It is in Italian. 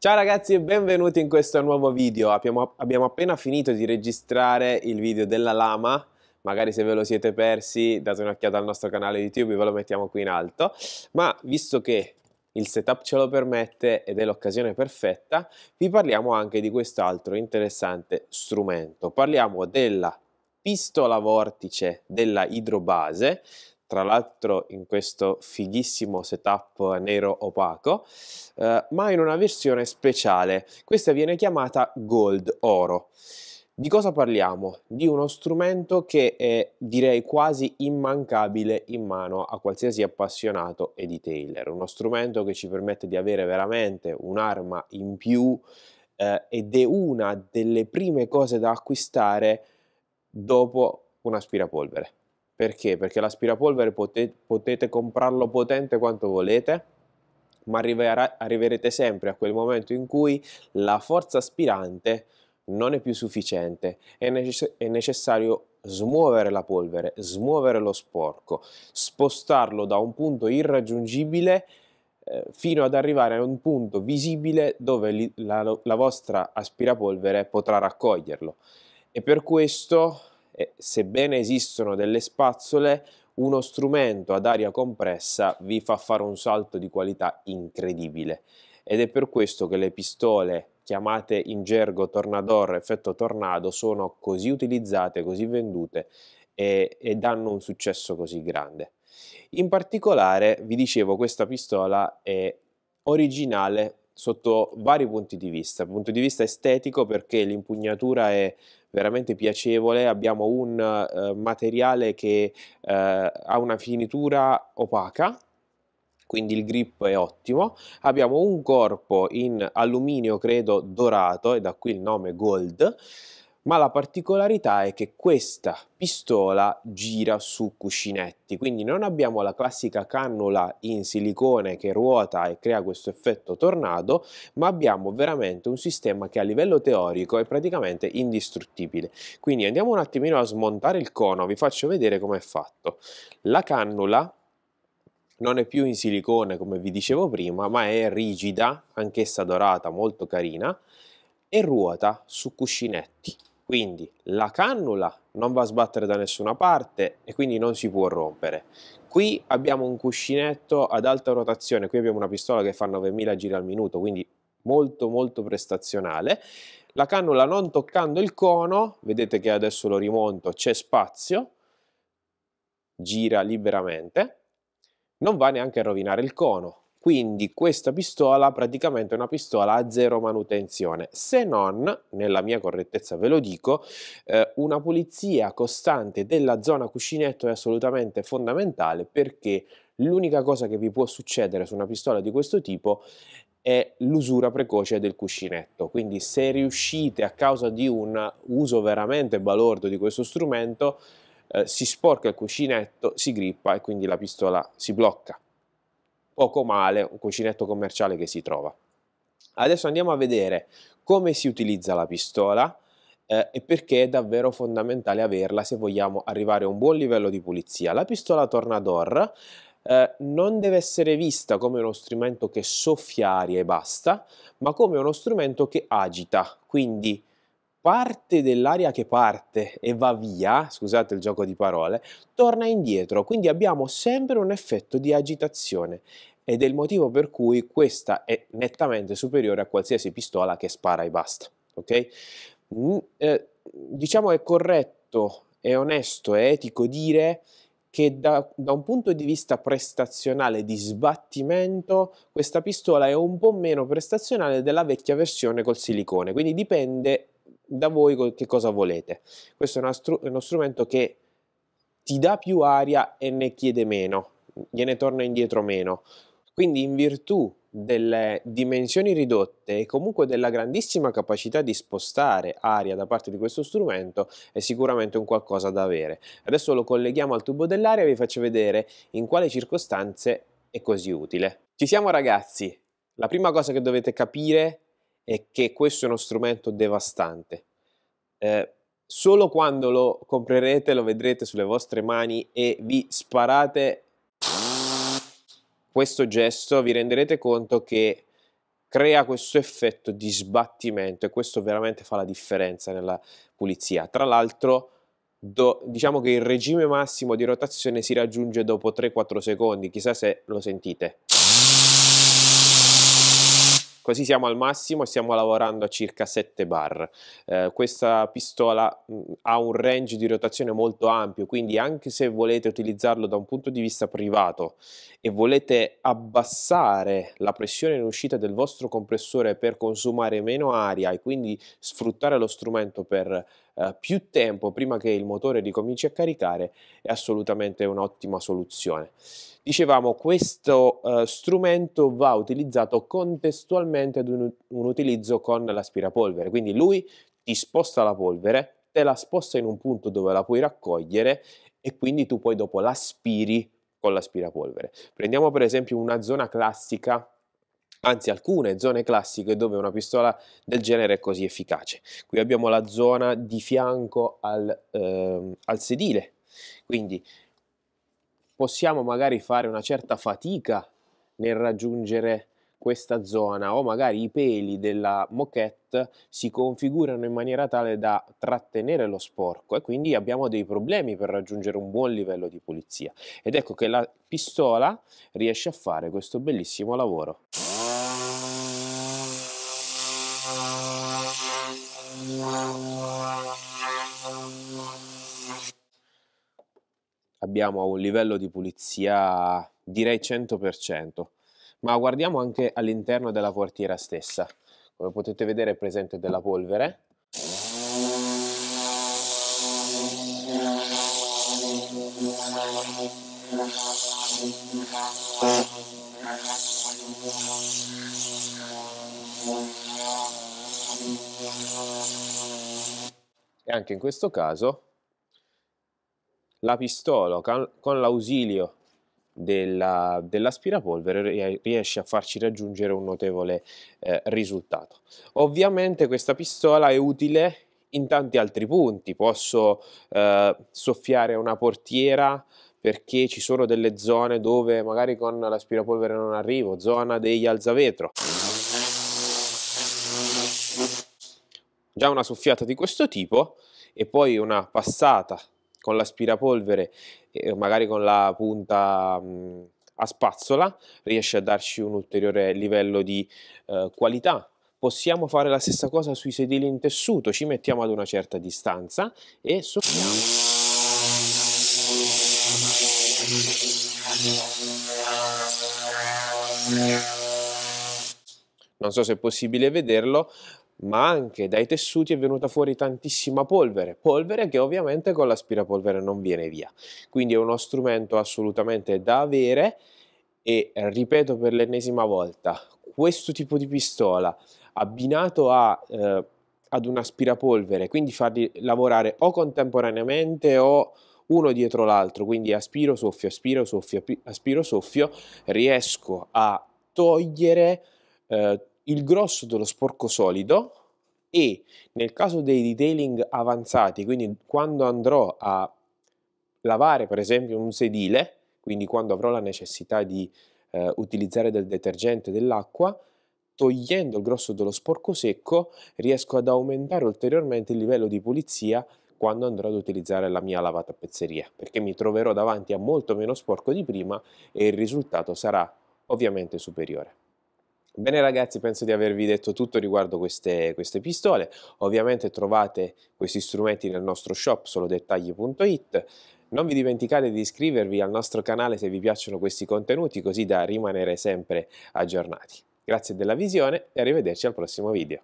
Ciao ragazzi e benvenuti in questo nuovo video. Abbiamo, abbiamo, appena finito di registrare il video della lama. Magari se ve lo siete persi, date un'occhiata al nostro canale YouTube, ve lo mettiamo qui in alto. Ma visto che il setup ce lo permette ed è l'occasione perfetta, vi parliamo anche di quest'altro interessante strumento. Parliamo della pistola vortice della idrobase tra l'altro in questo fighissimo setup nero opaco, eh, ma in una versione speciale. Questa viene chiamata Gold Oro. Di cosa parliamo? Di uno strumento che è direi quasi immancabile in mano a qualsiasi appassionato e detailer, uno strumento che ci permette di avere veramente un'arma in più eh, ed è una delle prime cose da acquistare dopo un aspirapolvere. Perché? Perché l'aspirapolvere potete, potete comprarlo potente quanto volete, ma arriverà, arriverete sempre a quel momento in cui la forza aspirante non è più sufficiente, è, necess è necessario smuovere la polvere, smuovere lo sporco, spostarlo da un punto irraggiungibile eh, fino ad arrivare a un punto visibile dove la, la vostra aspirapolvere potrà raccoglierlo. E per questo sebbene esistono delle spazzole, uno strumento ad aria compressa vi fa fare un salto di qualità incredibile ed è per questo che le pistole chiamate in gergo tornador, effetto tornado, sono così utilizzate, così vendute e, e danno un successo così grande. In particolare, vi dicevo, questa pistola è originale sotto vari punti di vista, punto di vista estetico perché l'impugnatura è veramente piacevole, abbiamo un eh, materiale che eh, ha una finitura opaca, quindi il grip è ottimo, abbiamo un corpo in alluminio credo dorato e da qui il nome gold, ma la particolarità è che questa pistola gira su cuscinetti, quindi non abbiamo la classica cannula in silicone che ruota e crea questo effetto tornado, ma abbiamo veramente un sistema che a livello teorico è praticamente indistruttibile. Quindi andiamo un attimino a smontare il cono, vi faccio vedere com'è fatto. La cannula non è più in silicone come vi dicevo prima, ma è rigida, anch'essa dorata, molto carina, e ruota su cuscinetti. Quindi la cannula non va a sbattere da nessuna parte e quindi non si può rompere. Qui abbiamo un cuscinetto ad alta rotazione, qui abbiamo una pistola che fa 9000 giri al minuto, quindi molto molto prestazionale. La cannula non toccando il cono, vedete che adesso lo rimonto, c'è spazio, gira liberamente, non va neanche a rovinare il cono, quindi questa pistola praticamente è una pistola a zero manutenzione, se non, nella mia correttezza ve lo dico, eh, una pulizia costante della zona cuscinetto è assolutamente fondamentale perché l'unica cosa che vi può succedere su una pistola di questo tipo è l'usura precoce del cuscinetto. Quindi se riuscite a causa di un uso veramente balordo di questo strumento, eh, si sporca il cuscinetto, si grippa e quindi la pistola si blocca poco male un cuscinetto commerciale che si trova. Adesso andiamo a vedere come si utilizza la pistola eh, e perché è davvero fondamentale averla se vogliamo arrivare a un buon livello di pulizia. La pistola Tornador eh, non deve essere vista come uno strumento che soffia aria e basta, ma come uno strumento che agita, quindi parte dell'aria che parte e va via, scusate il gioco di parole, torna indietro, quindi abbiamo sempre un effetto di agitazione ed è il motivo per cui questa è nettamente superiore a qualsiasi pistola che spara e basta. Ok? Mm, eh, diciamo è corretto, è onesto, è etico dire che da, da, un punto di vista prestazionale di sbattimento questa pistola è un po' meno prestazionale della vecchia versione col silicone, quindi dipende da voi che cosa volete. Questo è uno, str uno strumento che ti dà più aria e ne chiede meno, gliene torna indietro meno. Quindi in virtù delle dimensioni ridotte e comunque della grandissima capacità di spostare aria da parte di questo strumento è sicuramente un qualcosa da avere. Adesso lo colleghiamo al tubo dell'aria e vi faccio vedere in quali circostanze è così utile. Ci siamo ragazzi! La prima cosa che dovete capire è che questo è uno strumento devastante. Eh, solo quando lo comprerete lo vedrete sulle vostre mani e vi sparate questo gesto vi renderete conto che crea questo effetto di sbattimento e questo veramente fa la differenza nella pulizia. Tra l'altro, do, diciamo che il regime massimo di rotazione si raggiunge dopo 3-4 secondi, chissà se lo sentite. Così siamo al massimo e stiamo lavorando a circa 7 bar. Eh, questa pistola mh, mm, ha un range di rotazione molto ampio, quindi anche se volete utilizzarlo da un punto di vista privato e volete abbassare la pressione in uscita del vostro compressore per consumare meno aria e quindi sfruttare lo strumento per eh, più tempo prima che il motore ricominci a caricare, è assolutamente un'ottima soluzione. Dicevamo, questo eh, strumento va utilizzato contestualmente ad un, un utilizzo con l'aspirapolvere, quindi lui ti sposta la polvere, te la sposta in un punto dove la puoi raccogliere e quindi tu poi dopo l'aspiri con l'aspirapolvere. Prendiamo per esempio una zona classica anzi alcune zone classiche dove una pistola del genere è così efficace. Qui abbiamo la zona di fianco al, ehm, al sedile, quindi possiamo magari fare una certa fatica nel raggiungere questa zona o magari i peli della moquette si configurano in maniera tale da trattenere lo sporco e quindi abbiamo dei problemi per raggiungere un buon livello di pulizia ed ecco che la pistola riesce a fare questo bellissimo lavoro. Abbiamo un livello di pulizia direi 100% ma guardiamo anche all'interno della portiera stessa. Come potete vedere è presente della polvere. E anche in questo caso la pistola con l'ausilio della, dell'aspirapolvere riesce a farci raggiungere un notevole eh, risultato. Ovviamente questa pistola è utile in tanti altri punti, posso eh, soffiare una portiera perché ci sono delle zone dove magari con l'aspirapolvere non arrivo, zona degli alzavetro. Già una soffiata di questo tipo e poi una passata con l'aspirapolvere, e magari con la punta mh, a spazzola, riesce a darci un ulteriore livello di eh, qualità. Possiamo fare la stessa cosa sui sedili in tessuto, ci mettiamo ad una certa distanza e soffiamo. Non so se è possibile vederlo, ma anche dai tessuti è venuta fuori tantissima polvere, polvere che ovviamente con l'aspirapolvere non viene via. Quindi è uno strumento assolutamente da avere e ripeto per l'ennesima volta, questo tipo di pistola abbinato a, eh, ad un aspirapolvere, quindi farli lavorare o contemporaneamente o uno dietro l'altro, quindi aspiro, soffio, aspiro, soffio, aspiro, soffio, riesco a togliere eh, il grosso dello sporco solido e nel caso dei detailing avanzati, quindi quando andrò a lavare per esempio un sedile, quindi quando avrò la necessità di eh, utilizzare del detergente e dell'acqua, togliendo il grosso dello sporco secco riesco ad aumentare ulteriormente il livello di pulizia quando andrò ad utilizzare la mia lavata pezzeria, perché mi troverò davanti a molto meno sporco di prima e il risultato sarà ovviamente superiore. Bene ragazzi, penso di avervi detto tutto riguardo queste, queste pistole. Ovviamente trovate questi strumenti nel nostro shop solodettagli.it. Non vi dimenticate di iscrivervi al nostro canale se vi piacciono questi contenuti così da rimanere sempre aggiornati. Grazie della visione e arrivederci al prossimo video.